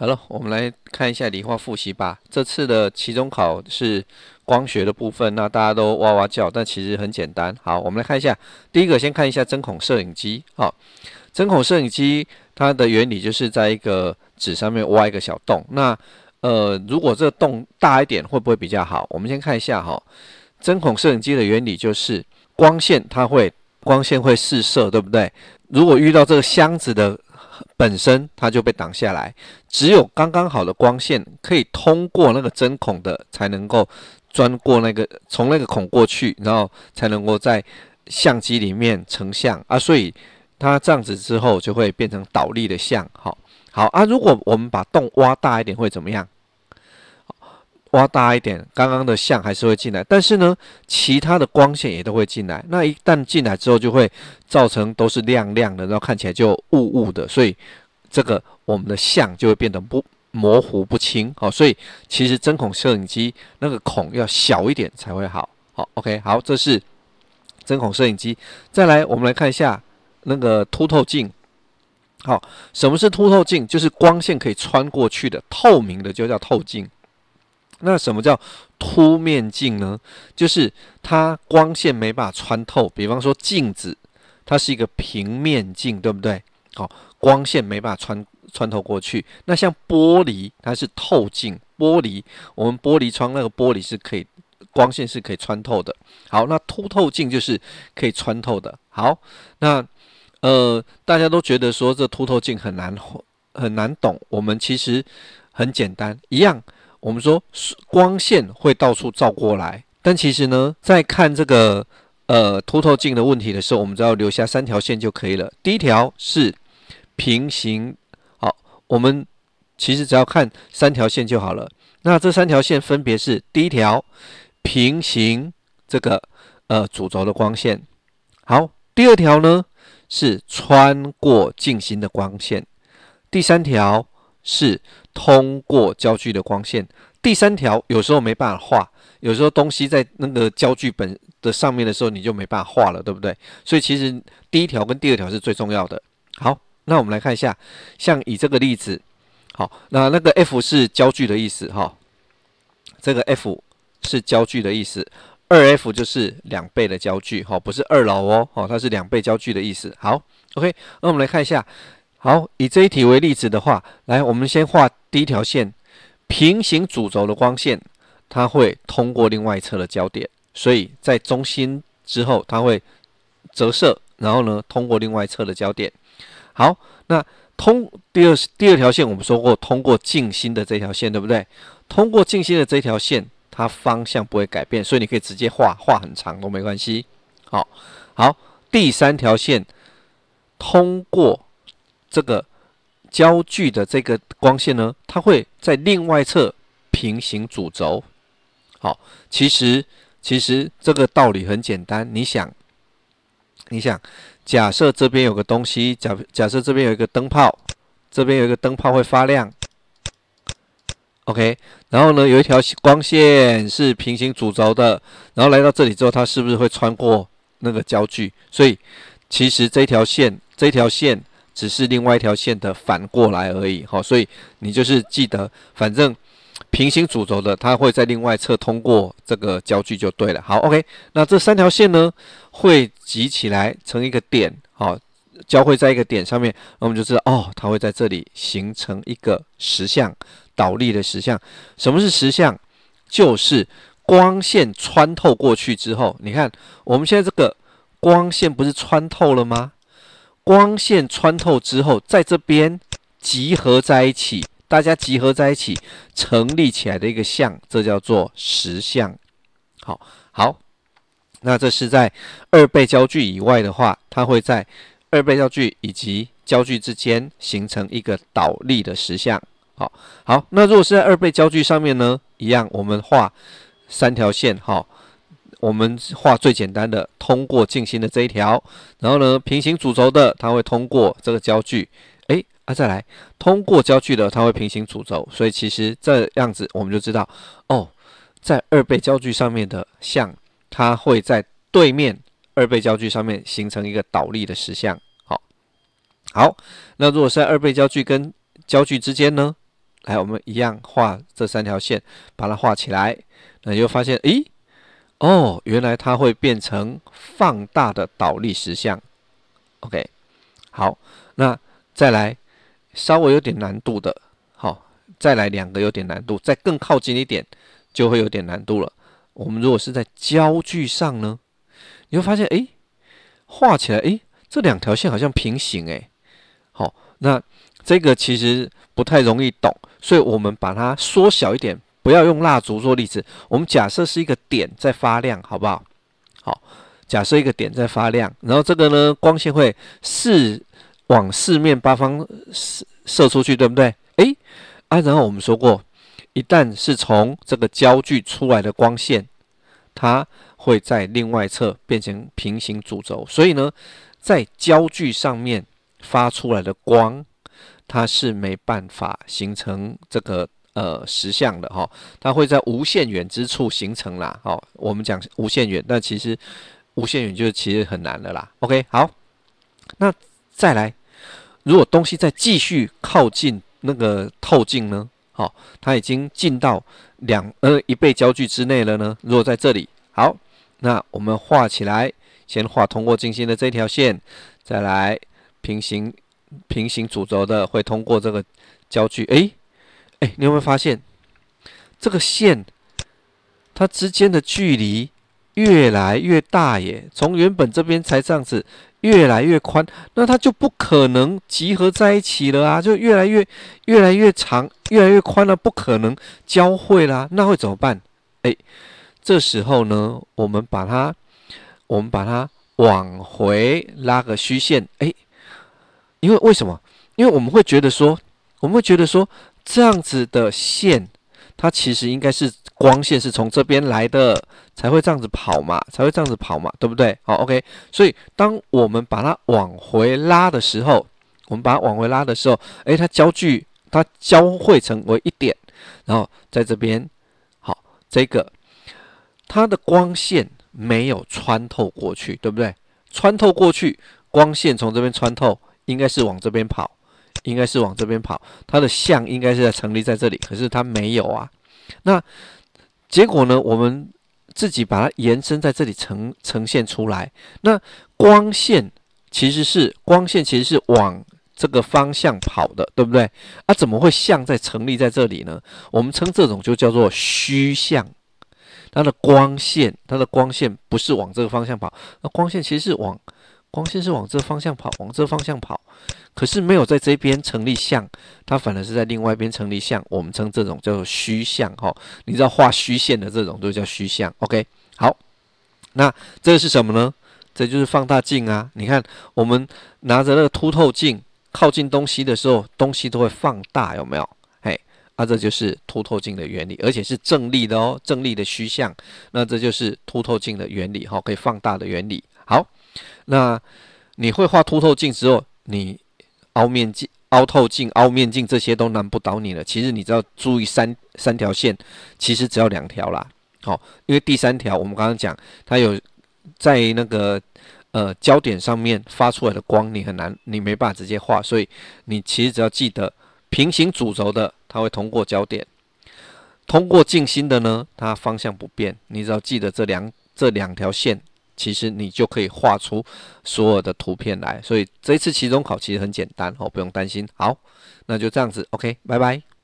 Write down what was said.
好了，我们来看一下理化复习吧。这次的期中考是光学的部分，那大家都哇哇叫，但其实很简单。好，我们来看一下，第一个先看一下针孔摄影机。好，针孔摄影机它的原理就是在一个纸上面挖一个小洞。那呃，如果这个洞大一点会不会比较好？我们先看一下哈，针孔摄影机的原理就是光线它会光线会四射，对不对？如果遇到这个箱子的。本身它就被挡下来，只有刚刚好的光线可以通过那个针孔的，才能够钻过那个从那个孔过去，然后才能够在相机里面成像啊。所以它这样子之后就会变成倒立的像。好，好啊。如果我们把洞挖大一点，会怎么样？挖大一点，刚刚的像还是会进来，但是呢，其他的光线也都会进来。那一旦进来之后，就会造成都是亮亮的，然后看起来就雾雾的，所以这个我们的像就会变得不模糊不清。好，所以其实针孔摄影机那个孔要小一点才会好。好，OK，好，这是针孔摄影机。再来，我们来看一下那个凸透镜。好，什么是凸透镜？就是光线可以穿过去的透明的，就叫透镜。那什么叫凸面镜呢？就是它光线没办法穿透。比方说镜子，它是一个平面镜，对不对？好，光线没办法穿穿透过去。那像玻璃，它是透镜，玻璃，我们玻璃窗那个玻璃是可以光线是可以穿透的。好，那凸透镜就是可以穿透的。好，那呃，大家都觉得说这凸透镜很难很难懂，我们其实很简单一样。我们说光线会到处照过来，但其实呢，在看这个呃凸透镜的问题的时候，我们只要留下三条线就可以了。第一条是平行，好，我们其实只要看三条线就好了。那这三条线分别是：第一条，平行这个呃主轴的光线；好，第二条呢是穿过镜心的光线；第三条。是通过焦距的光线。第三条有时候没办法画，有时候东西在那个焦距本的上面的时候，你就没办法画了，对不对？所以其实第一条跟第二条是最重要的。好，那我们来看一下，像以这个例子，好，那那个 f 是焦距的意思哈，这个 f 是焦距的意思，二 f 就是两倍的焦距哈，不是二老哦，哦，它是两倍焦距的意思。好，OK，那我们来看一下。好，以这一题为例子的话，来，我们先画第一条线，平行主轴的光线，它会通过另外一侧的焦点，所以在中心之后，它会折射，然后呢，通过另外一侧的焦点。好，那通第二第二条线，我们说过通过镜心的这条线，对不对？通过镜心的这条线，它方向不会改变，所以你可以直接画画很长都没关系。好，好，第三条线通过。这个焦距的这个光线呢，它会在另外侧平行主轴。好，其实其实这个道理很简单，你想，你想，假设这边有个东西，假假设这边有一个灯泡，这边有一个灯泡会发亮。OK，然后呢，有一条光线是平行主轴的，然后来到这里之后，它是不是会穿过那个焦距？所以其实这条线，这条线。只是另外一条线的反过来而已，好，所以你就是记得，反正平行主轴的，它会在另外侧通过这个焦距就对了。好，OK，那这三条线呢，汇集起来成一个点，好，交汇在一个点上面，那我们就知道，哦，它会在这里形成一个实像，倒立的实像。什么是实像？就是光线穿透过去之后，你看我们现在这个光线不是穿透了吗？光线穿透之后，在这边集合在一起，大家集合在一起，成立起来的一个像，这叫做实像。好，好，那这是在二倍焦距以外的话，它会在二倍焦距以及焦距之间形成一个倒立的实像。好，好，那如果是在二倍焦距上面呢，一样，我们画三条线，好。我们画最简单的，通过进心的这一条，然后呢，平行主轴的，它会通过这个焦距，哎，啊，再来，通过焦距的，它会平行主轴，所以其实这样子我们就知道，哦，在二倍焦距上面的像，它会在对面二倍焦距上面形成一个倒立的实像，好，好，那如果是在二倍焦距跟焦距之间呢？来，我们一样画这三条线，把它画起来，那你就发现，哎。哦，原来它会变成放大的倒立实像。OK，好，那再来稍微有点难度的，好，再来两个有点难度，再更靠近一点就会有点难度了。我们如果是在焦距上呢，你会发现，哎，画起来，哎，这两条线好像平行，哎，好，那这个其实不太容易懂，所以我们把它缩小一点。不要用蜡烛做例子，我们假设是一个点在发亮，好不好？好，假设一个点在发亮，然后这个呢，光线会四往四面八方射射出去，对不对？哎，啊，然后我们说过，一旦是从这个焦距出来的光线，它会在另外侧变成平行主轴，所以呢，在焦距上面发出来的光，它是没办法形成这个。呃，实像的哈，它会在无限远之处形成啦。哦，我们讲无限远，那其实无限远就是其实很难的啦。OK，好，那再来，如果东西再继续靠近那个透镜呢？好，它已经进到两呃一倍焦距之内了呢。如果在这里，好，那我们画起来，先画通过镜心的这条线，再来平行平行主轴的会通过这个焦距，诶。哎，你有没有发现这个线它之间的距离越来越大耶？从原本这边才这样子，越来越宽，那它就不可能集合在一起了啊！就越来越越来越长，越来越宽了，不可能交汇啦，那会怎么办？哎，这时候呢，我们把它，我们把它往回拉个虚线，哎，因为为什么？因为我们会觉得说，我们会觉得说。这样子的线，它其实应该是光线是从这边来的，才会这样子跑嘛，才会这样子跑嘛，对不对？好，OK。所以当我们把它往回拉的时候，我们把它往回拉的时候，诶，它焦距它交汇成为一点，然后在这边，好，这个它的光线没有穿透过去，对不对？穿透过去，光线从这边穿透，应该是往这边跑。应该是往这边跑，它的像应该是在成立在这里，可是它没有啊。那结果呢？我们自己把它延伸在这里呈呈现出来。那光线其实是光线其实是往这个方向跑的，对不对？啊，怎么会像在成立在这里呢？我们称这种就叫做虚像。它的光线，它的光线不是往这个方向跑，那光线其实是往光线是往这方向跑，往这方向跑。可是没有在这边成立像，它反而是在另外一边成立像，我们称这种叫做虚像哈。你知道画虚线的这种都叫虚像。OK，好，那这是什么呢？这就是放大镜啊。你看，我们拿着那个凸透镜靠近东西的时候，东西都会放大，有没有？嘿，啊，这就是凸透镜的原理，而且是正立的哦，正立的虚像。那这就是凸透镜的原理哈，可以放大的原理。好，那你会画凸透镜之后，你。凹面镜、凹透镜、凹面镜这些都难不倒你了。其实你只要注意三三条线，其实只要两条啦。好，因为第三条我们刚刚讲，它有在那个呃焦点上面发出来的光，你很难，你没办法直接画。所以你其实只要记得，平行主轴的它会通过焦点，通过静心的呢，它方向不变。你只要记得这两这两条线。其实你就可以画出所有的图片来，所以这一次期中考其实很简单哦，不用担心。好，那就这样子，OK，拜拜。